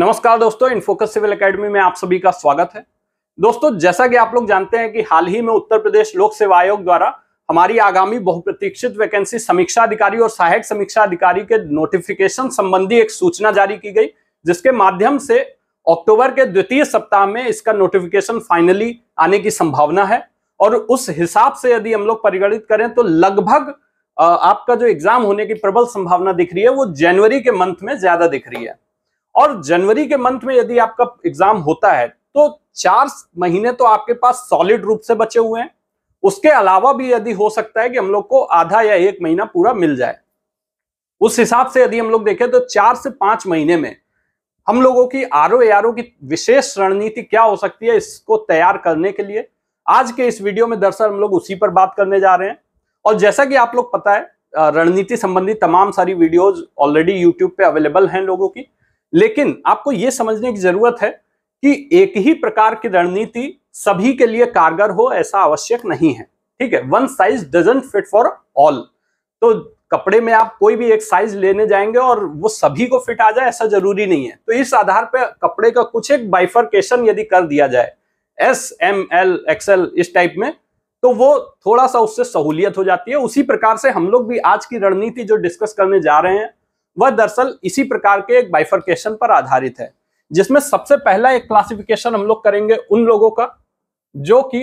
नमस्कार दोस्तों InFocus civil academy में आप सभी का स्वागत है दोस्तों जैसा कि आप लोग जानते हैं कि हाल ही में उत्तर प्रदेश लोक सेवा आयोग द्वारा हमारी आगामी बहुप्रतीक्षित वैकेंसी समीक्षा अधिकारी और सहायक समीक्षा अधिकारी के नोटिफिकेशन संबंधी एक सूचना जारी की गई जिसके माध्यम से अक्टूबर के द्वितीय सप्ताह में इसका नोटिफिकेशन फाइनली आने की संभावना है और उस हिसाब से यदि हम लोग परिगणित करें तो लगभग आपका जो एग्जाम होने की प्रबल संभावना दिख रही है वो जनवरी के मंथ में ज्यादा दिख रही है और जनवरी के मंथ में यदि आपका एग्जाम होता है तो चार महीने तो आपके पास सॉलिड रूप से बचे हुए हैं उसके अलावा भी यदि हो सकता है कि हम लोग को आधा या एक महीना पूरा मिल जाए उस हिसाब से यदि हम लोग देखें तो चार से पांच महीने में हम लोगों की आर ओ आर की विशेष रणनीति क्या हो सकती है इसको तैयार करने के लिए आज के इस वीडियो में दरअसल हम लोग उसी पर बात करने जा रहे हैं और जैसा कि आप लोग पता है रणनीति संबंधी तमाम सारी वीडियोज ऑलरेडी यूट्यूब पे अवेलेबल हैं लोगों की लेकिन आपको यह समझने की जरूरत है कि एक ही प्रकार की रणनीति सभी के लिए कारगर हो ऐसा आवश्यक नहीं है ठीक है one size doesn't fit for all तो कपड़े में आप कोई भी एक साइज लेने जाएंगे और वो सभी को फिट आ जाए ऐसा जरूरी नहीं है तो इस आधार पर कपड़े का कुछ एक बाइफर्केशन यदि कर दिया जाए एस एम एल एक्सएल इस टाइप में तो वो थोड़ा सा उससे सहूलियत हो जाती है उसी प्रकार से हम लोग भी आज की रणनीति जो डिस्कस करने जा रहे हैं वह दरअसल इसी प्रकार के एक बाइफर्केशन पर आधारित है जिसमें सबसे पहला एक क्लासिफिकेशन हम लोग करेंगे उन लोगों का जो कि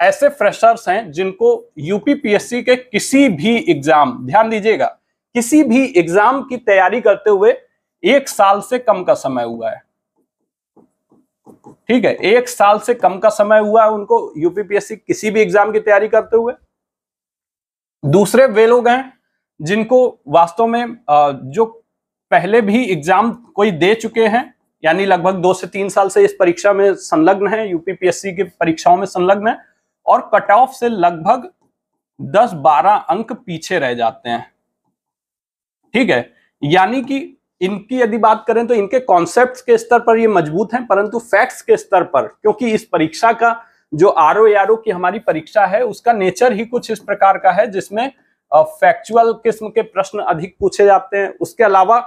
ऐसे फ्रेशर्स हैं जिनको यूपीपीएससी के किसी भी एग्जाम ध्यान दीजिएगा किसी भी एग्जाम की तैयारी करते हुए एक साल से कम का समय हुआ है ठीक है एक साल से कम का समय हुआ है उनको यूपीपीएससी किसी भी एग्जाम की तैयारी करते हुए दूसरे वे लोग हैं जिनको वास्तव में जो पहले भी एग्जाम कोई दे चुके हैं यानी लगभग दो से तीन साल से इस परीक्षा में संलग्न है यूपीपीएससी की परीक्षाओं में संलग्न है और कट ऑफ से लगभग दस बारह अंक पीछे रह जाते हैं ठीक है यानी कि इनकी यदि बात करें तो इनके कॉन्सेप्ट के स्तर पर ये मजबूत हैं परंतु फैक्ट्स के स्तर पर क्योंकि इस परीक्षा का जो आर ओ की हमारी परीक्षा है उसका नेचर ही कुछ इस प्रकार का है जिसमें फैक्चुअल किस्म के प्रश्न अधिक पूछे जाते हैं उसके अलावा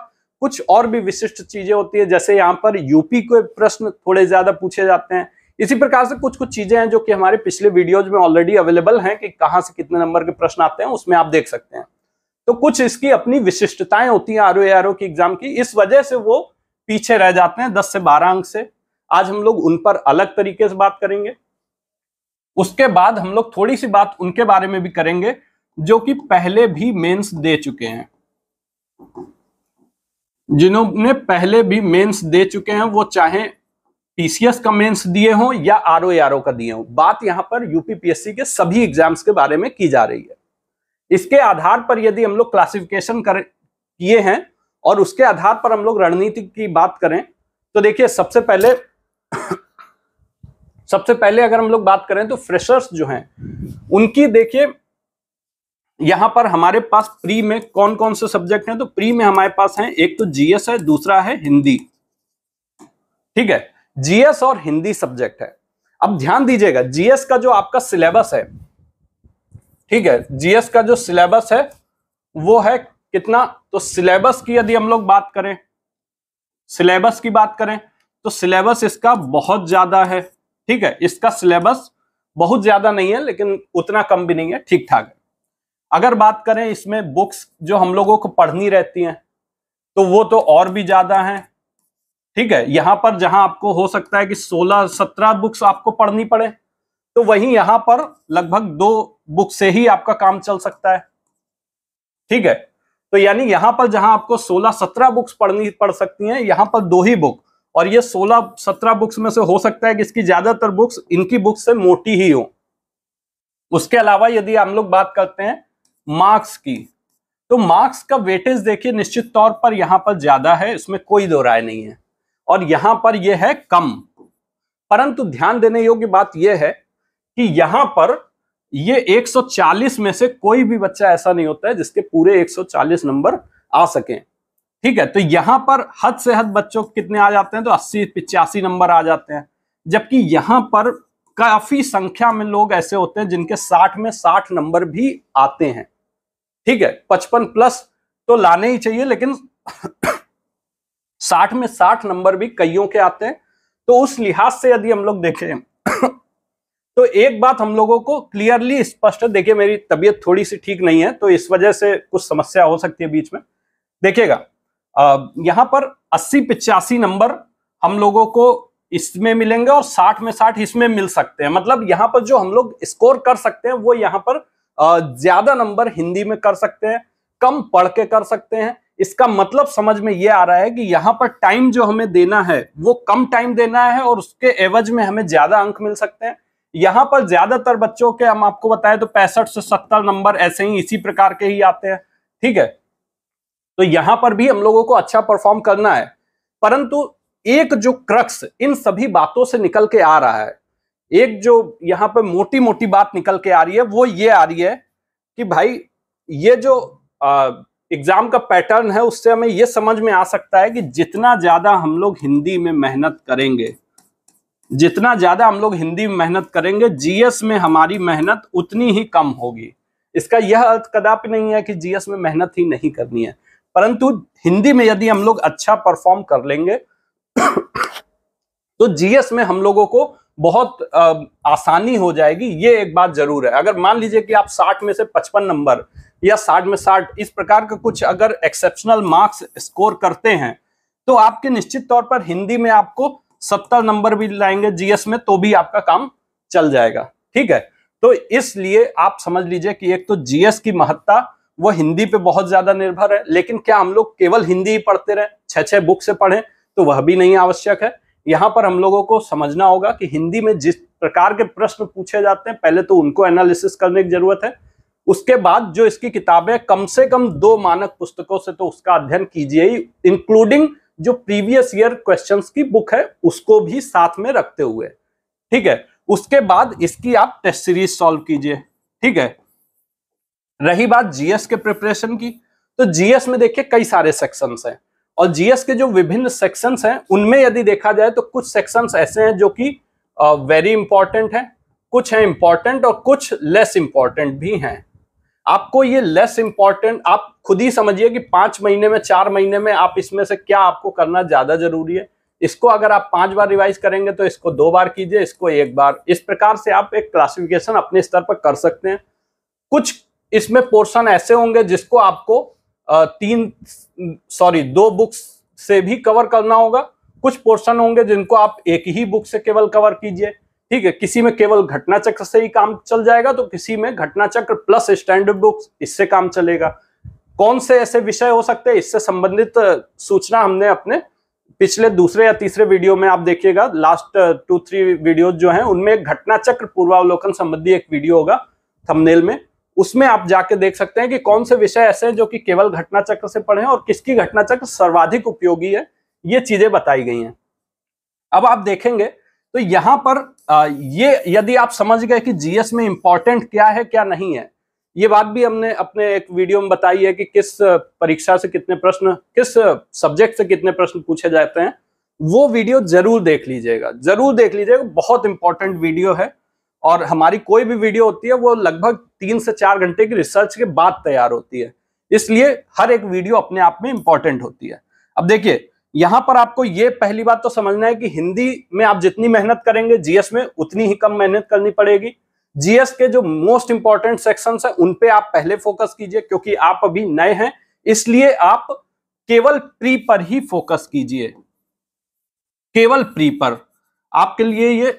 कुछ और भी विशिष्ट चीजें होती है जैसे यहाँ पर यूपी के प्रश्न थोड़े ज्यादा पूछे जाते हैं इसी प्रकार से कुछ कुछ चीजें हैं जो कि हमारे पिछले वीडियोज में ऑलरेडी अवेलेबल हैं कि कहाँ से कितने नंबर के प्रश्न आते हैं उसमें आप देख सकते हैं तो कुछ इसकी अपनी विशिष्टताएं होती हैं आर ओ की एग्जाम की इस वजह से वो पीछे रह जाते हैं दस से बारह अंक से आज हम लोग उन पर अलग तरीके से बात करेंगे उसके बाद हम लोग थोड़ी सी बात उनके बारे में भी करेंगे जो कि पहले भी मेंस दे चुके हैं जिन्होंने पहले भी मेंस दे चुके हैं वो चाहे पीसीएस का मेंस दिए हों या आर ओ का दिए हों बात यहां पर यूपीपीएससी के सभी एग्जाम्स के बारे में की जा रही है इसके आधार पर यदि हम लोग क्लासिफिकेशन कर किए हैं और उसके आधार पर हम लोग रणनीति की बात करें तो देखिए सबसे पहले सबसे पहले अगर हम लोग बात करें तो फ्रेशर्स जो हैं उनकी देखिए यहां पर हमारे पास प्री में कौन कौन से सब्जेक्ट हैं तो प्री में हमारे पास हैं एक तो जीएस है दूसरा है हिंदी ठीक है जीएस और हिंदी सब्जेक्ट है अब ध्यान दीजिएगा जीएस का जो आपका सिलेबस है ठीक है जीएस का जो सिलेबस है वो है कितना तो सिलेबस की यदि हम लोग बात करें सिलेबस की बात करें तो सिलेबस इसका बहुत ज्यादा है ठीक है इसका सिलेबस बहुत ज्यादा नहीं है लेकिन उतना कम भी नहीं है ठीक ठाक है अगर बात करें इसमें बुक्स जो हम लोगों को पढ़नी रहती हैं तो वो तो और भी ज्यादा हैं ठीक है यहां पर जहां आपको हो सकता है कि 16 17 बुक्स आपको पढ़नी पड़े तो वहीं यहां पर लगभग दो बुक से ही आपका काम चल सकता है ठीक है तो यानी यहां पर जहां आपको 16 17 बुक्स पढ़नी पड़ सकती हैं यहां पर दो ही बुक और ये 16 17 बुक्स में से हो सकता है कि इसकी ज्यादातर बुक्स इनकी बुक्स से मोटी ही हो उसके अलावा यदि हम लोग बात करते हैं मार्क्स की तो मार्क्स का वेटेज देखिए निश्चित तौर पर यहां पर ज्यादा है इसमें कोई दो राय नहीं है और यहां पर यह है कम परंतु ध्यान देने योग्य बात यह है कि यहां पर ये 140 में से कोई भी बच्चा ऐसा नहीं होता है जिसके पूरे 140 नंबर आ सके ठीक है तो यहां पर हद से हद बच्चों कितने आ जाते हैं तो अस्सी पिचासी नंबर आ जाते हैं जबकि यहां पर काफी संख्या में लोग ऐसे होते हैं जिनके 60 में 60 नंबर भी आते हैं ठीक है पचपन प्लस तो लाने ही चाहिए लेकिन साठ में साठ नंबर भी कईयों के आते हैं तो उस लिहाज से यदि हम लोग देखें तो एक बात हम लोगों को क्लियरली स्पष्ट देखिए मेरी तबीयत थोड़ी सी ठीक नहीं है तो इस वजह से कुछ समस्या हो सकती है बीच में देखिएगा यहां पर अस्सी पिचासी नंबर हम लोगों को इसमें मिलेंगे और साठ में साठ इसमें मिल सकते हैं मतलब यहां पर जो हम लोग स्कोर कर सकते हैं वो यहां पर ज्यादा नंबर हिंदी में कर सकते हैं कम पढ़ के कर सकते हैं इसका मतलब समझ में ये आ रहा है कि यहाँ पर टाइम जो हमें देना है वो कम टाइम देना है और उसके एवज में हमें ज्यादा अंक मिल सकते हैं यहाँ पर ज्यादातर बच्चों के हम आपको बताएं तो पैंसठ से सत्तर नंबर ऐसे ही इसी प्रकार के ही आते हैं ठीक है तो यहां पर भी हम लोगों को अच्छा परफॉर्म करना है परंतु एक जो क्रक्स इन सभी बातों से निकल के आ रहा है एक जो यहाँ पे मोटी मोटी बात निकल के आ रही है वो ये आ रही है कि भाई ये जो एग्जाम का पैटर्न है उससे हमें ये समझ में आ सकता है कि जितना ज्यादा हम लोग हिंदी में मेहनत करेंगे जितना ज्यादा हम लोग हिंदी में मेहनत करेंगे जीएस में हमारी मेहनत उतनी ही कम होगी इसका यह अर्थ कदापि नहीं है कि जीएस में मेहनत ही नहीं करनी है परंतु हिंदी में यदि हम लोग अच्छा परफॉर्म कर लेंगे तो जीएस में हम लोगों को बहुत आसानी हो जाएगी ये एक बात जरूर है अगर मान लीजिए कि आप 60 में से 55 नंबर या 60 में 60 इस प्रकार का कुछ अगर एक्सेप्शनल मार्क्स स्कोर करते हैं तो आपके निश्चित तौर पर हिंदी में आपको 70 नंबर भी लाएंगे जीएस में तो भी आपका काम चल जाएगा ठीक है तो इसलिए आप समझ लीजिए कि एक तो जीएस की महत्ता वो हिंदी पे बहुत ज्यादा निर्भर है लेकिन क्या हम लोग केवल हिंदी ही पढ़ते रहे छह छह बुक से पढ़े तो वह भी नहीं आवश्यक है यहाँ पर हम लोगों को समझना होगा कि हिंदी में जिस प्रकार के प्रश्न पूछे जाते हैं पहले तो उनको एनालिसिस करने की जरूरत है उसके बाद जो इसकी किताबें कम से कम दो मानक पुस्तकों से तो उसका अध्ययन कीजिए ही इंक्लूडिंग जो प्रीवियस ईयर क्वेश्चन की बुक है उसको भी साथ में रखते हुए ठीक है उसके बाद इसकी आप टेस्ट सीरीज सॉल्व कीजिए ठीक है रही बात जीएस के प्रिपरेशन की तो जीएस में देखिए कई सारे सेक्शंस हैं और जीएस के जो विभिन्न सेक्शंस हैं उनमें यदि देखा जाए तो कुछ सेक्शंस ऐसे हैं जो कि वेरी इंपॉर्टेंट हैं कुछ हैं इंपॉर्टेंट और कुछ लेस इंपॉर्टेंट भी हैं आपको ये लेस इंपॉर्टेंट आप खुद ही समझिए कि पांच महीने में चार महीने में आप इसमें से क्या आपको करना ज्यादा जरूरी है इसको अगर आप पांच बार रिवाइज करेंगे तो इसको दो बार कीजिए इसको एक बार इस प्रकार से आप एक क्लासिफिकेशन अपने स्तर पर कर सकते हैं कुछ इसमें पोर्शन ऐसे होंगे जिसको आपको तीन सॉरी दो बुक्स से भी कवर करना होगा कुछ पोर्शन होंगे जिनको आप एक ही बुक से केवल कवर कीजिए ठीक है किसी में केवल घटना चक्र से ही काम चल जाएगा तो किसी में घटना चक्र प्लस स्टैंडर्ड बुक्स इससे काम चलेगा कौन से ऐसे विषय हो सकते हैं इससे संबंधित सूचना हमने अपने पिछले दूसरे या तीसरे वीडियो में आप देखिएगा लास्ट टू थ्री वीडियो जो है उनमें घटना चक्र पूर्वावलोकन संबंधी एक वीडियो होगा थमनेल में उसमें आप जाके देख सकते हैं कि कौन से विषय ऐसे हैं जो कि केवल घटना चक्र से पढ़े और किसकी घटना चक्र सर्वाधिक उपयोगी है ये चीजें बताई गई हैं अब आप देखेंगे तो यहां पर ये यदि आप समझ गए कि जीएस में इंपॉर्टेंट क्या है क्या नहीं है ये बात भी हमने अपने एक वीडियो में बताई है कि किस परीक्षा से कितने प्रश्न किस सब्जेक्ट से कितने प्रश्न पूछे जाते हैं वो वीडियो जरूर देख लीजिएगा जरूर देख लीजिएगा बहुत इंपॉर्टेंट वीडियो है और हमारी कोई भी वीडियो होती है वो लगभग तीन से चार घंटे की रिसर्च के बाद तैयार होती है इसलिए हर एक वीडियो अपने आप में इंपॉर्टेंट होती है अब देखिए यहां पर आपको ये पहली बात तो समझना है कि हिंदी में आप जितनी मेहनत करेंगे जीएस में उतनी ही कम मेहनत करनी पड़ेगी जीएस के जो मोस्ट इंपॉर्टेंट सेक्शन है उन पे आप पहले फोकस कीजिए क्योंकि आप अभी नए हैं इसलिए आप केवल प्री पर ही फोकस कीजिए केवल प्री पर आपके लिए ये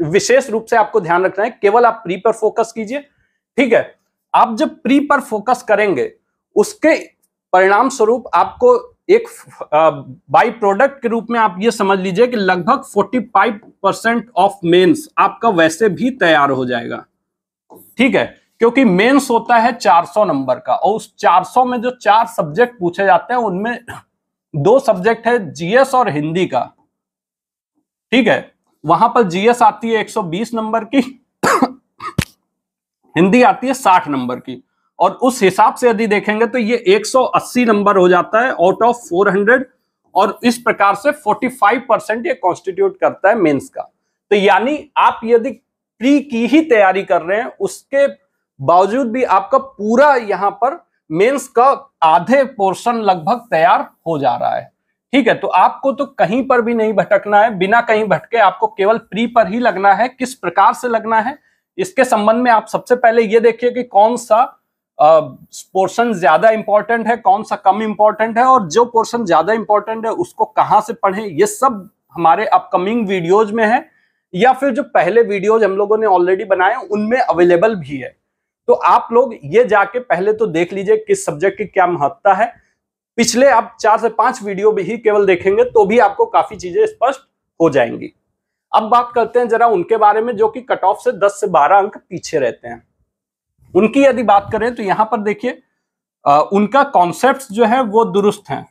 विशेष रूप से आपको ध्यान रखना है केवल आप प्री पर फोकस कीजिए ठीक है आप जब प्री पर फोकस करेंगे उसके परिणाम स्वरूप आपको एक बाई प्रोडक्ट के रूप में आप ये समझ लीजिए कि लगभग 45 परसेंट ऑफ मेंस आपका वैसे भी तैयार हो जाएगा ठीक है क्योंकि मेंस होता है 400 नंबर का और उस 400 में जो चार सब्जेक्ट पूछे जाते हैं उनमें दो सब्जेक्ट है जीएस और हिंदी का ठीक है वहां पर जीएस आती है 120 नंबर की हिंदी आती है 60 नंबर की और उस हिसाब से यदि देखेंगे तो ये 180 नंबर हो जाता है आउट ऑफ 400 और इस प्रकार से 45 परसेंट ये कॉन्स्टिट्यूट करता है मेंस का तो यानी आप यदि प्री की ही तैयारी कर रहे हैं उसके बावजूद भी आपका पूरा यहाँ पर मेंस का आधे पोर्शन लगभग तैयार हो जा रहा है ठीक है तो आपको तो कहीं पर भी नहीं भटकना है बिना कहीं भटके आपको केवल प्री पर ही लगना है किस प्रकार से लगना है इसके संबंध में आप सबसे पहले ये देखिए कि कौन सा पोर्शन ज्यादा इंपॉर्टेंट है कौन सा कम इंपॉर्टेंट है और जो पोर्शन ज्यादा इंपॉर्टेंट है उसको कहाँ से पढ़ें ये सब हमारे अपकमिंग वीडियोज में है या फिर जो पहले वीडियोज हम लोगों ने ऑलरेडी बनाए उनमें अवेलेबल भी है तो आप लोग ये जाके पहले तो देख लीजिए किस सब्जेक्ट की क्या महत्ता है पिछले आप चार से पांच वीडियो भी ही केवल देखेंगे तो भी आपको काफी चीजें स्पष्ट हो जाएंगी अब बात करते हैं जरा उनके बारे में जो कि कट ऑफ से 10 से 12 अंक पीछे रहते हैं उनकी यदि बात करें तो यहां पर देखिए उनका कॉन्सेप्ट जो है वो दुरुस्त है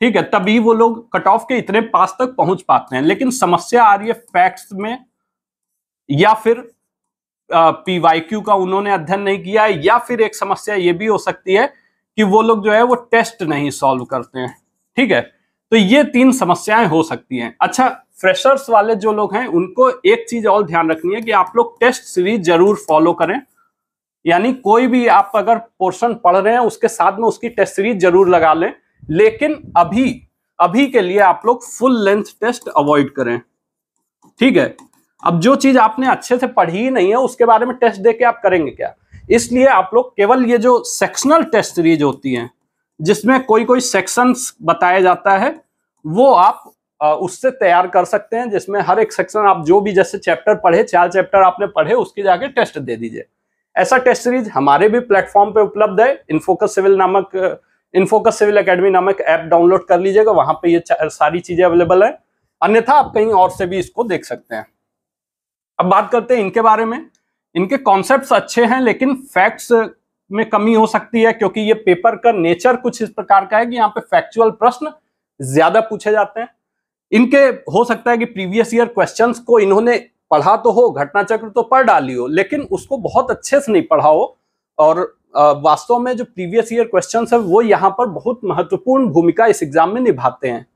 ठीक है तभी वो लोग कट ऑफ के इतने पास तक पहुंच पाते हैं लेकिन समस्या आ रही है फैक्ट्स में या फिर पीवाईक्यू का उन्होंने अध्ययन नहीं किया है या फिर एक समस्या ये भी हो सकती है कि वो लोग जो है वो टेस्ट नहीं सॉल्व करते हैं ठीक है तो ये तीन समस्याएं हो सकती हैं अच्छा फ्रेशर्स वाले जो लोग हैं उनको एक चीज और ध्यान रखनी है कि आप लोग टेस्ट सीरीज जरूर फॉलो करें यानी कोई भी आप अगर पोर्शन पढ़ रहे हैं उसके साथ में उसकी टेस्ट सीरीज जरूर लगा लें लेकिन अभी अभी के लिए आप लोग फुल लेंथ टेस्ट अवॉइड करें ठीक है अब जो चीज आपने अच्छे से पढ़ी ही नहीं है उसके बारे में टेस्ट दे के आप करेंगे क्या इसलिए आप लोग केवल ये जो सेक्शनल टेस्ट सीरीज होती हैं जिसमें कोई कोई सेक्शन बताया जाता है वो आप उससे तैयार कर सकते हैं जिसमें हर एक सेक्शन आप जो भी जैसे चैप्टर पढ़े चार चैप्टर आपने पढ़े उसके जाके टेस्ट दे दीजिए ऐसा टेस्ट सीरीज हमारे भी प्लेटफॉर्म पे उपलब्ध है इनफोकस सिविल नामक इनफोकस सिविल एकेडमी नामक ऐप डाउनलोड कर लीजिएगा वहां पे ये सारी चीजें अवेलेबल है अन्यथा आप कहीं और से भी इसको देख सकते हैं अब बात करते हैं इनके बारे में इनके कॉन्सेप्ट अच्छे हैं लेकिन फैक्ट्स में कमी हो सकती है क्योंकि ये पेपर का नेचर कुछ इस प्रकार का है कि यहाँ पे फैक्चुअल प्रश्न ज्यादा पूछे जाते हैं इनके हो सकता है कि प्रीवियस ईयर क्वेश्चंस को इन्होंने पढ़ा तो हो घटना चक्र तो पढ़ डाली हो लेकिन उसको बहुत अच्छे से नहीं पढ़ा हो और वास्तव में जो प्रीवियस ईयर क्वेश्चन है वो यहाँ पर बहुत महत्वपूर्ण भूमिका इस एग्जाम में निभाते हैं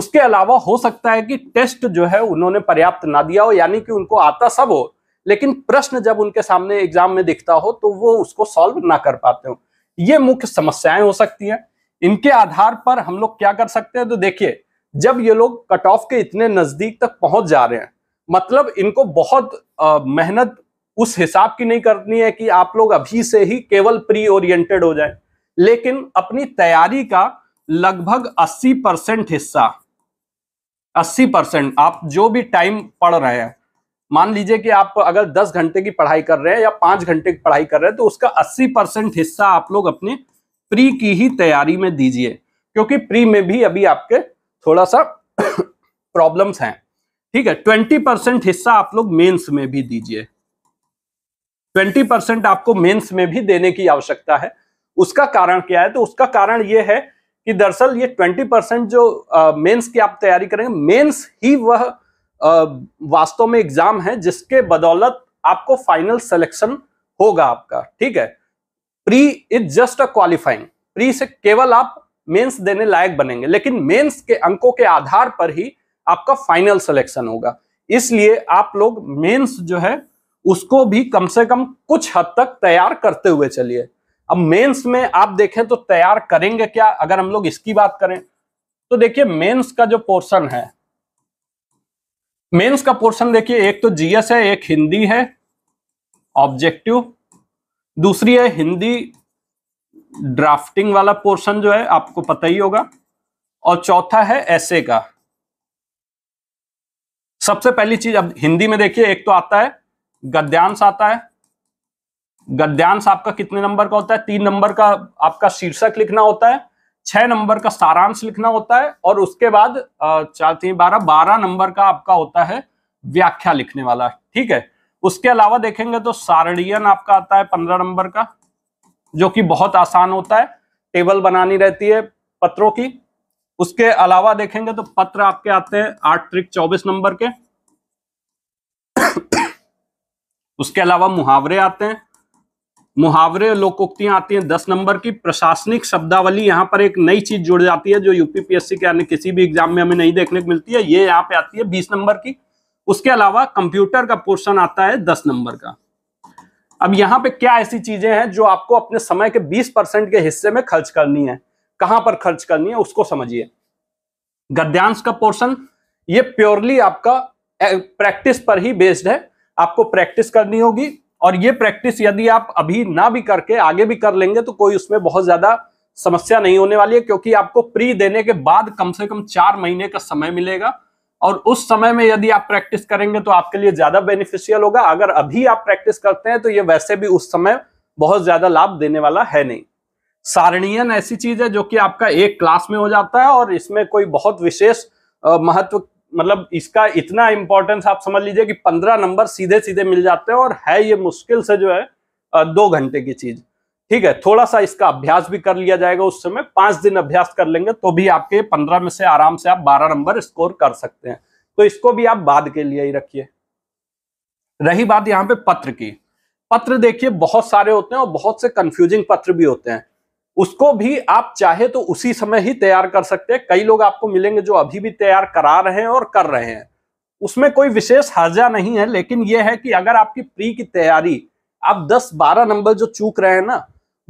उसके अलावा हो सकता है कि टेस्ट जो है उन्होंने पर्याप्त ना दिया हो यानी कि उनको आता सब हो लेकिन प्रश्न जब उनके सामने एग्जाम में दिखता हो तो वो उसको सॉल्व ना कर पाते हो ये मुख्य समस्याएं हो सकती हैं इनके आधार पर हम लोग क्या कर सकते हैं तो देखिए जब ये लोग कट ऑफ के इतने नजदीक तक पहुंच जा रहे हैं मतलब इनको बहुत मेहनत उस हिसाब की नहीं करनी है कि आप लोग अभी से ही केवल प्री ओरिएंटेड हो जाए लेकिन अपनी तैयारी का लगभग 80 परसेंट हिस्सा 80 परसेंट आप जो भी टाइम पढ़ रहे हैं मान लीजिए कि आप अगर दस घंटे की पढ़ाई कर रहे हैं या पांच घंटे की पढ़ाई कर रहे हैं तो उसका अस्सी परसेंट हिस्सा आप लोग अपने प्री की ही तैयारी में दीजिए क्योंकि प्री में भी अभी आपके थोड़ा सा प्रॉब्लम्स हैं ठीक है ट्वेंटी परसेंट हिस्सा आप लोग मेंस में भी दीजिए ट्वेंटी परसेंट आपको मेंस में भी देने की आवश्यकता है उसका कारण क्या है तो उसका कारण यह है कि दरअसल ये ट्वेंटी परसेंट जो मेन्स की आप तैयारी करेंगे मेन्स ही वह वास्तव में एग्जाम है जिसके बदौलत आपको फाइनल सिलेक्शन होगा आपका ठीक है pre is just a qualifying pre से केवल आप मेंस देने लायक बनेंगे लेकिन मेंस के अंकों के आधार पर ही आपका फाइनल सिलेक्शन होगा इसलिए आप लोग मेंस जो है उसको भी कम से कम कुछ हद तक तैयार करते हुए चलिए अब मेंस में आप देखें तो तैयार करेंगे क्या अगर हम लोग इसकी बात करें तो देखिए मेंस का जो पोर्शन है मेंस का पोर्शन देखिए एक तो जीएस है एक हिंदी है ऑब्जेक्टिव दूसरी है हिंदी ड्राफ्टिंग वाला पोर्शन जो है आपको पता ही होगा और चौथा है ऐसे का सबसे पहली चीज अब हिंदी में देखिए एक तो आता है गद्यांश आता है गद्यांश आपका कितने नंबर का होता है तीन नंबर का आपका शीर्षक लिखना होता है छह नंबर का सारांश लिखना होता है और उसके बाद चार तीन बारह बारह नंबर का आपका होता है व्याख्या लिखने वाला ठीक है उसके अलावा देखेंगे तो सारणियन आपका आता है पंद्रह नंबर का जो कि बहुत आसान होता है टेबल बनानी रहती है पत्रों की उसके अलावा देखेंगे तो पत्र आपके आते हैं आठ ट्रिक चौबीस नंबर के उसके अलावा मुहावरे आते हैं मुहावरे लोकोक्तियां आती हैं दस नंबर की प्रशासनिक शब्दावली यहाँ पर एक नई चीज जुड़ जाती है जो यूपीपीएससी के अन्य किसी भी एग्जाम में हमें नहीं देखने को मिलती है ये यहाँ पे आती है बीस नंबर की उसके अलावा कंप्यूटर का पोर्शन आता है दस नंबर का अब यहाँ पे क्या ऐसी चीजें हैं जो आपको अपने समय के बीस परसेंट के हिस्से में खर्च करनी है कहां पर खर्च करनी है उसको समझिए गद्यांश का पोर्शन ये प्योरली आपका प्रैक्टिस पर ही बेस्ड है आपको प्रैक्टिस करनी होगी और ये प्रैक्टिस यदि आप अभी ना भी करके आगे भी कर लेंगे तो कोई उसमें बहुत ज्यादा समस्या नहीं होने वाली है क्योंकि आपको प्री देने के बाद कम से कम चार महीने का समय मिलेगा और उस समय में यदि आप प्रैक्टिस करेंगे तो आपके लिए ज्यादा बेनिफिशियल होगा अगर अभी आप प्रैक्टिस करते हैं तो ये वैसे भी उस समय बहुत ज्यादा लाभ देने वाला है नहीं सारणीयन ऐसी चीज है जो कि आपका एक क्लास में हो जाता है और इसमें कोई बहुत विशेष महत्व मतलब इसका इतना इंपॉर्टेंस आप समझ लीजिए कि पंद्रह नंबर सीधे सीधे मिल जाते हैं और है ये मुश्किल से जो है दो घंटे की चीज ठीक है थोड़ा सा इसका अभ्यास भी कर लिया जाएगा उस समय पांच दिन अभ्यास कर लेंगे तो भी आपके पंद्रह में से आराम से आप बारह नंबर स्कोर कर सकते हैं तो इसको भी आप बाद के लिए ही रखिए रही बात यहाँ पे पत्र की पत्र देखिए बहुत सारे होते हैं और बहुत से कंफ्यूजिंग पत्र भी होते हैं उसको भी आप चाहे तो उसी समय ही तैयार कर सकते हैं कई लोग आपको मिलेंगे जो अभी भी तैयार करा रहे हैं और कर रहे हैं उसमें कोई विशेष हर्जा नहीं है लेकिन यह है कि अगर आपकी प्री की तैयारी आप 10-12 नंबर जो चूक रहे हैं ना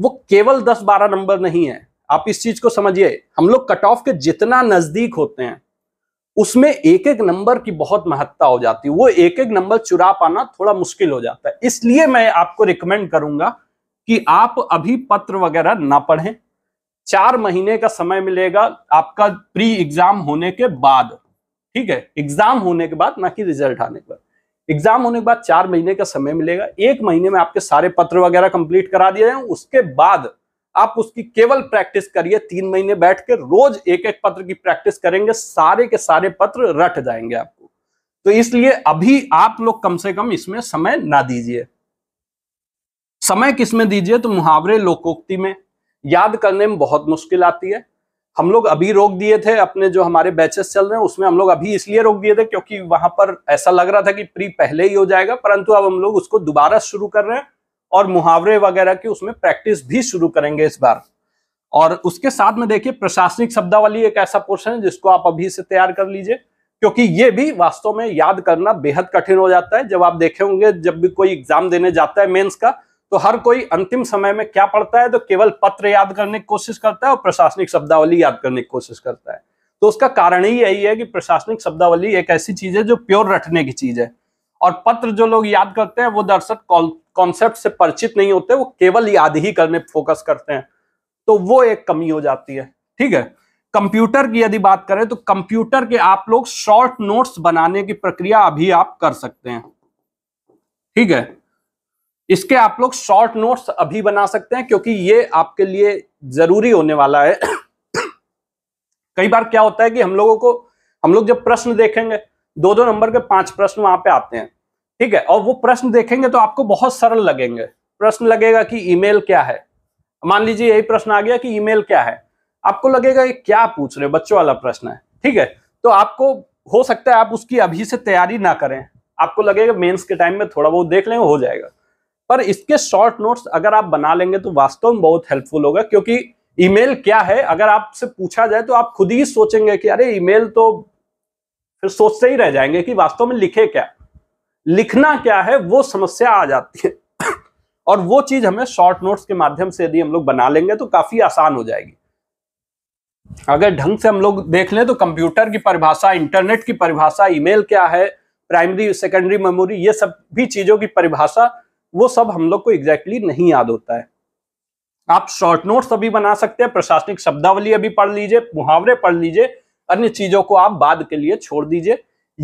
वो केवल 10-12 नंबर नहीं है आप इस चीज को समझिए हम लोग कट ऑफ के जितना नजदीक होते हैं उसमें एक एक नंबर की बहुत महत्ता हो जाती है वो एक एक नंबर चुरा पाना थोड़ा मुश्किल हो जाता है इसलिए मैं आपको रिकमेंड करूंगा कि आप अभी पत्र वगैरह ना पढ़ें चार महीने का समय मिलेगा आपका प्री एग्जाम होने के बाद ठीक है एग्जाम होने के बाद ना कि रिजल्ट आने के बाद एग्जाम होने के बाद चार महीने का समय मिलेगा एक महीने में आपके सारे पत्र वगैरह कंप्लीट करा दिए जाए उसके बाद आप उसकी केवल प्रैक्टिस करिए तीन महीने बैठ के रोज एक एक पत्र की प्रैक्टिस करेंगे सारे के सारे पत्र रट जाएंगे आपको तो इसलिए अभी आप लोग कम से कम इसमें समय ना दीजिए समय किस में दीजिए तो मुहावरे लोकोक्ति में याद करने में बहुत मुश्किल आती है हम लोग अभी रोक दिए थे अपने जो हमारे बैचेस चल रहे हैं उसमें हम लोग अभी इसलिए रोक दिए थे क्योंकि वहां पर ऐसा लग रहा था कि प्री पहले ही हो जाएगा परंतु अब हम लोग उसको दोबारा शुरू कर रहे हैं और मुहावरे वगैरह की उसमें प्रैक्टिस भी शुरू करेंगे इस बार और उसके साथ में देखिए प्रशासनिक शब्दावली एक ऐसा पोर्शन है जिसको आप अभी से तैयार कर लीजिए क्योंकि ये भी वास्तव में याद करना बेहद कठिन हो जाता है जब आप देखे होंगे जब भी कोई एग्जाम देने जाता है मेंस का तो हर कोई अंतिम समय में क्या पढ़ता है तो केवल पत्र याद करने की कोशिश करता है और प्रशासनिक शब्दावली याद करने की कोशिश करता है तो उसका कारण ही यही है कि प्रशासनिक शब्दावली एक ऐसी चीज है जो प्योर रटने की चीज है और पत्र जो लोग याद करते हैं वो दरअसल कॉन्सेप्ट से परिचित नहीं होते वो केवल याद ही करने फोकस करते हैं तो वो एक कमी हो जाती है ठीक है कंप्यूटर की यदि बात करें तो कंप्यूटर के आप लोग शॉर्ट नोट्स बनाने की प्रक्रिया अभी आप कर सकते हैं ठीक है इसके आप लोग शॉर्ट नोट्स अभी बना सकते हैं क्योंकि ये आपके लिए जरूरी होने वाला है कई बार क्या होता है कि हम लोगों को हम लोग जब प्रश्न देखेंगे दो दो नंबर के पांच प्रश्न वहां पे आते हैं ठीक है और वो प्रश्न देखेंगे तो आपको बहुत सरल लगेंगे प्रश्न लगेगा कि ईमेल क्या है मान लीजिए यही प्रश्न आ गया कि ईमेल क्या है आपको लगेगा ये क्या पूछ रहे बच्चों वाला प्रश्न है ठीक है तो आपको हो सकता है आप उसकी अभी से तैयारी ना करें आपको लगेगा मेंस के टाइम में थोड़ा बहुत देख लेंगे हो जाएगा पर इसके शॉर्ट नोट्स अगर आप बना लेंगे तो वास्तव में बहुत हेल्पफुल होगा क्योंकि ईमेल क्या है अगर आपसे पूछा जाए तो आप खुद ही सोचेंगे कि अरे ईमेल तो फिर सोचते ही रह जाएंगे कि वास्तव में लिखे क्या लिखना क्या है वो समस्या आ जाती है और वो चीज हमें शॉर्ट नोट्स के माध्यम से यदि हम लोग बना लेंगे तो काफी आसान हो जाएगी अगर ढंग से हम लोग देख लें तो कंप्यूटर की परिभाषा इंटरनेट की परिभाषा ईमेल क्या है प्राइमरी सेकेंडरी मेमोरी ये सब भी चीजों की परिभाषा वो सब हम लोग को एग्जैक्टली exactly नहीं याद होता है आप शॉर्ट नोट्स अभी बना सकते हैं प्रशासनिक शब्दावली अभी पढ़ लीजिए मुहावरे पढ़ लीजिए अन्य चीजों को आप बाद के लिए छोड़ दीजिए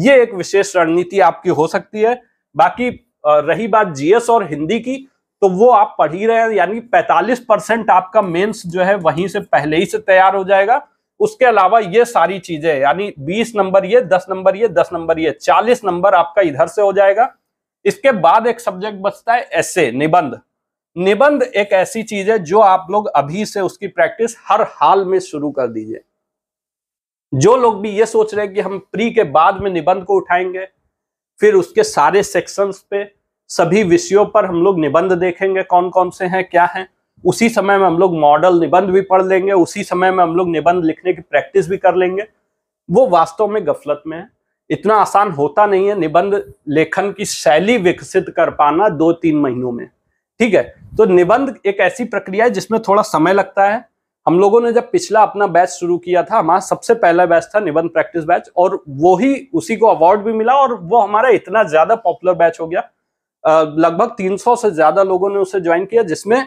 ये एक विशेष रणनीति आपकी हो सकती है बाकी रही बात जीएस और हिंदी की तो वो आप पढ़ ही रहे हैं यानी 45 परसेंट आपका मेंस जो है वहीं से पहले ही से तैयार हो जाएगा उसके अलावा ये सारी चीजें यानी 20 नंबर ये 10 नंबर ये 10 नंबर ये 40 नंबर आपका इधर से हो जाएगा इसके बाद एक सब्जेक्ट बचता है ऐसे निबंध निबंध एक ऐसी चीज है जो आप लोग अभी से उसकी प्रैक्टिस हर हाल में शुरू कर दीजिए जो लोग भी ये सोच रहे हैं कि हम प्री के बाद में निबंध को उठाएंगे फिर उसके सारे सेक्शंस पे सभी विषयों पर हम लोग निबंध देखेंगे कौन कौन से हैं क्या हैं उसी समय में हम लोग मॉडल निबंध भी पढ़ लेंगे उसी समय में हम लोग निबंध लिखने की प्रैक्टिस भी कर लेंगे वो वास्तव में गफलत में है इतना आसान होता नहीं है निबंध लेखन की शैली विकसित कर पाना दो तीन महीनों में ठीक है तो निबंध एक ऐसी प्रक्रिया है जिसमें थोड़ा समय लगता है हम लोगों ने जब पिछला अपना बैच शुरू किया था हमारा सबसे पहला बैच था निबंध प्रैक्टिस बैच और वो ही उसी को अवार्ड भी मिला और वो हमारा इतना ज्यादा पॉपुलर बैच हो गया लगभग 300 से ज्यादा लोगों ने उसे ज्वाइन किया जिसमें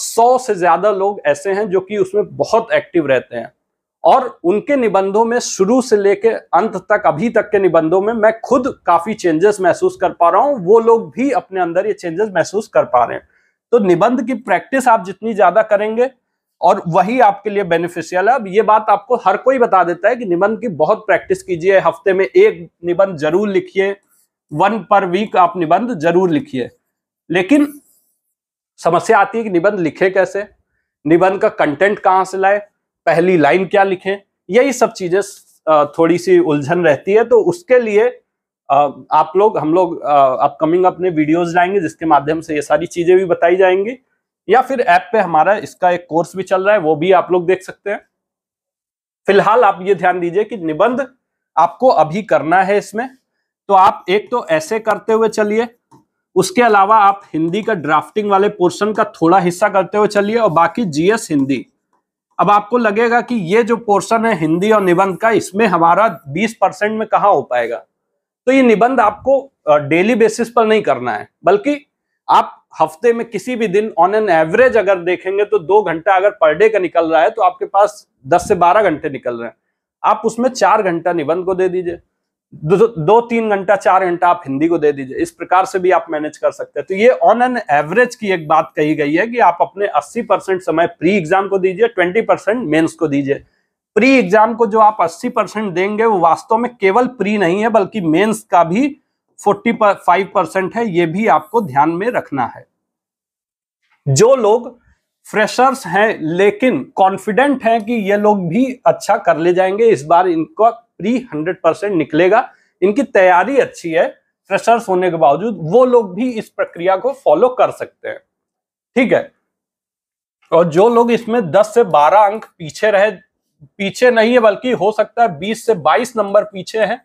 सौ से ज्यादा लोग ऐसे हैं जो कि उसमें बहुत एक्टिव रहते हैं और उनके निबंधों में शुरू से लेकर अंत तक अभी तक के निबंधों में मैं खुद काफी चेंजेस महसूस कर पा रहा हूं वो लोग भी अपने अंदर ये चेंजेस महसूस कर पा रहे हैं तो निबंध की प्रैक्टिस आप जितनी ज्यादा करेंगे और वही आपके लिए बेनिफिशियल है अब ये बात आपको हर कोई बता देता है कि निबंध की बहुत प्रैक्टिस कीजिए हफ्ते में एक निबंध जरूर लिखिए वन पर वीक आप निबंध जरूर लिखिए लेकिन समस्या आती है कि निबंध लिखे कैसे निबंध का कंटेंट कहाँ से लाए पहली लाइन क्या लिखें यही सब चीजें थोड़ी सी उलझन रहती है तो उसके लिए आप लोग हम लोग अपकमिंग अपने वीडियोस लाएंगे जिसके माध्यम से ये सारी चीजें भी बताई जाएंगी या फिर ऐप पे हमारा इसका एक कोर्स भी चल रहा है वो भी आप लोग देख सकते हैं फिलहाल आप ये ध्यान दीजिए कि निबंध आपको अभी करना है इसमें तो आप एक तो ऐसे करते हुए चलिए उसके अलावा आप हिंदी का ड्राफ्टिंग वाले पोर्शन का थोड़ा हिस्सा करते हुए चलिए और बाकी जीएस हिंदी अब आपको लगेगा कि ये जो पोर्शन है हिंदी और निबंध का इसमें हमारा 20 परसेंट में कहाँ हो पाएगा तो ये निबंध आपको डेली बेसिस पर नहीं करना है बल्कि आप हफ्ते में किसी भी दिन ऑन एन एवरेज अगर देखेंगे तो दो घंटा अगर पर डे का निकल रहा है तो आपके पास दस से बारह घंटे निकल रहे हैं आप उसमें चार घंटा निबंध को दे दीजिए दो, दो तीन घंटा चार घंटा आप हिंदी को दे दीजिए इस प्रकार से भी आप मैनेज कर सकते हैं तो ये ऑन एन एवरेज की एक बात कही गई है कि आप अपने 80 परसेंट समय प्री एग्जाम को दीजिए 20 परसेंट मेन्स को दीजिए प्री एग्जाम को जो आप 80 परसेंट देंगे वो वास्तव में केवल प्री नहीं है बल्कि मेन्स का भी फोर्टी परसेंट है ये भी आपको ध्यान में रखना है जो लोग फ्रेशर्स हैं लेकिन कॉन्फिडेंट हैं कि ये लोग भी अच्छा कर ले जाएंगे इस बार इनका प्री हंड्रेड परसेंट निकलेगा इनकी तैयारी अच्छी है फ्रेशर्स होने के बावजूद वो लोग भी इस प्रक्रिया को फॉलो कर सकते हैं ठीक है और जो लोग इसमें 10 से 12 अंक पीछे रहे पीछे नहीं है बल्कि हो सकता है 20 से 22 नंबर पीछे हैं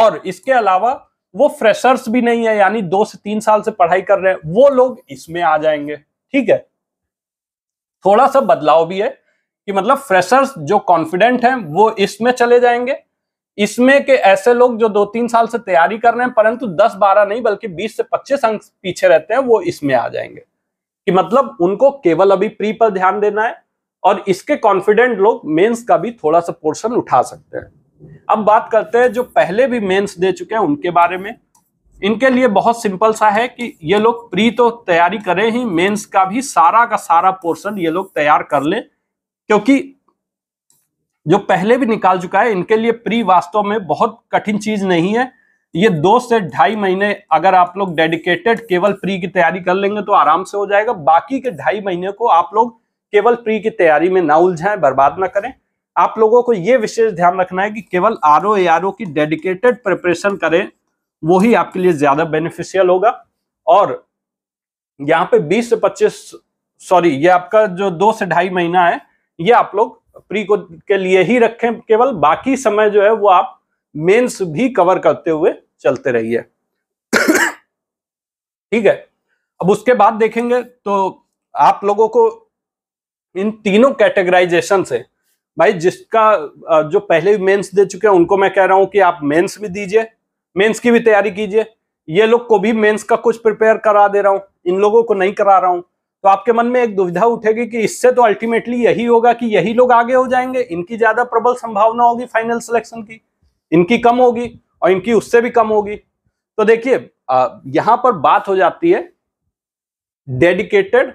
और इसके अलावा वो फ्रेशर्स भी नहीं है यानी दो से तीन साल से पढ़ाई कर रहे हैं वो लोग इसमें आ जाएंगे ठीक है थोड़ा सा बदलाव भी है कि मतलब फ्रेशर्स जो कॉन्फिडेंट हैं वो इसमें चले जाएंगे इसमें के ऐसे लोग जो दो तीन साल से तैयारी कर रहे हैं परंतु दस बारह नहीं बल्कि बीस से पच्चीस अंक पीछे रहते हैं वो इसमें आ जाएंगे कि मतलब उनको केवल अभी प्री पर ध्यान देना है और इसके कॉन्फिडेंट लोग मेंस का भी थोड़ा सा पोर्शन उठा सकते हैं अब बात करते हैं जो पहले भी मेंस दे चुके हैं उनके बारे में इनके लिए बहुत सिंपल सा है कि ये लोग प्री तो तैयारी करें ही मेंस का भी सारा का सारा पोर्शन ये लोग तैयार कर लें क्योंकि जो पहले भी निकाल चुका है इनके लिए प्री वास्तव में बहुत कठिन चीज नहीं है ये दो से ढाई महीने अगर आप लोग डेडिकेटेड केवल प्री की तैयारी कर लेंगे तो आराम से हो जाएगा बाकी के ढाई महीने को आप लोग केवल प्री की तैयारी में ना उलझाएं बर्बाद ना करें आप लोगों को ये विशेष ध्यान रखना है कि केवल आर ओ आर ओ की डेडिकेटेड प्रिपरेशन करें वो ही आपके लिए ज्यादा बेनिफिशियल होगा और यहाँ पे 20 से 25 सॉरी ये आपका जो दो से ढाई महीना है ये आप लोग प्री को के लिए ही रखें केवल बाकी समय जो है वो आप मेंस भी कवर करते हुए चलते रहिए ठीक है अब उसके बाद देखेंगे तो आप लोगों को इन तीनों कैटेगराइजेशन से भाई जिसका जो पहले मेंस दे चुके हैं उनको मैं कह रहा हूं कि आप मेंस भी दीजिए मेंस की भी तैयारी कीजिए ये लोग को भी मेंस का कुछ प्रिपेयर करा दे रहा हूं इन लोगों को नहीं करा रहा हूं तो आपके मन में एक दुविधा उठेगी कि इससे तो अल्टीमेटली यही होगा कि यही लोग आगे हो जाएंगे इनकी ज्यादा प्रबल संभावना होगी फाइनल सिलेक्शन की इनकी कम होगी और इनकी उससे भी कम होगी तो देखिए यहां पर बात हो जाती है डेडिकेटेड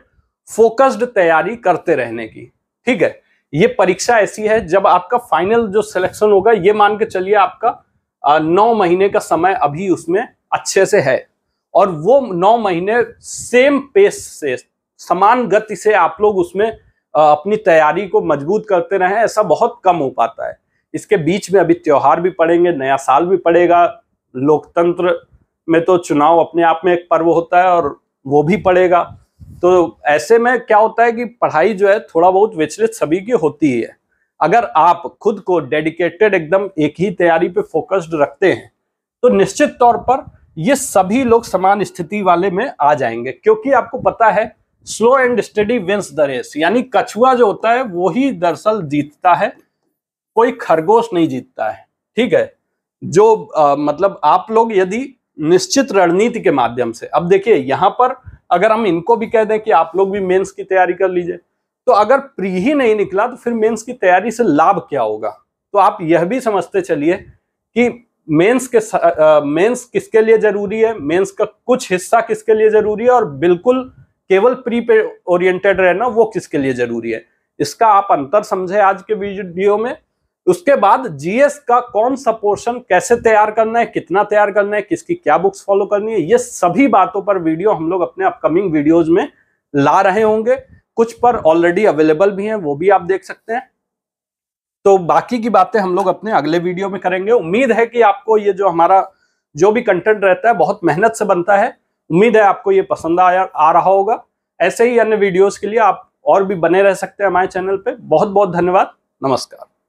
फोकस्ड तैयारी करते रहने की ठीक है ये परीक्षा ऐसी है जब आपका फाइनल जो सिलेक्शन होगा ये मान के चलिए आपका नौ महीने का समय अभी उसमें अच्छे से है और वो नौ महीने सेम पेस से समान गति से आप लोग उसमें अपनी तैयारी को मजबूत करते रहें ऐसा बहुत कम हो पाता है इसके बीच में अभी त्यौहार भी पड़ेंगे नया साल भी पड़ेगा लोकतंत्र में तो चुनाव अपने आप में एक पर्व होता है और वो भी पड़ेगा तो ऐसे में क्या होता है कि पढ़ाई जो है थोड़ा बहुत विचलित सभी की होती है अगर आप खुद को डेडिकेटेड एकदम एक ही तैयारी पे फोकस्ड रखते हैं तो निश्चित तौर पर ये सभी लोग समान स्थिति वाले में आ जाएंगे क्योंकि आपको पता है slow and steady wins the race यानी कछुआ जो होता है वो ही दरअसल जीतता है कोई खरगोश नहीं जीतता है ठीक है जो आ, मतलब आप लोग यदि निश्चित रणनीति के माध्यम से अब देखिए यहां पर अगर हम इनको भी कह दें कि आप लोग भी मेंस की तैयारी कर लीजिए तो अगर प्री ही नहीं निकला तो फिर मेंस की तैयारी से लाभ क्या होगा तो आप यह भी समझते चलिए कि मेंस के मेंस किसके लिए जरूरी है मेंस का कुछ हिस्सा किसके लिए जरूरी है और बिल्कुल केवल प्री पे ओरिएंटेड रहना वो किसके लिए जरूरी है इसका आप अंतर समझे आज के वीडियो में उसके बाद जीएस का कौन सा पोर्शन कैसे तैयार करना है कितना तैयार करना है किसकी क्या बुक्स फॉलो करनी है ये सभी बातों पर वीडियो हम लोग अपने अपकमिंग वीडियोज में ला रहे होंगे कुछ पर ऑलरेडी अवेलेबल भी हैं वो भी आप देख सकते हैं तो बाकी की बातें हम लोग अपने अगले वीडियो में करेंगे उम्मीद है कि आपको ये जो हमारा जो भी कंटेंट रहता है बहुत मेहनत से बनता है उम्मीद है आपको ये पसंद आया आ रहा होगा ऐसे ही अन्य वीडियोस के लिए आप और भी बने रह सकते हैं हमारे चैनल पे बहुत बहुत धन्यवाद नमस्कार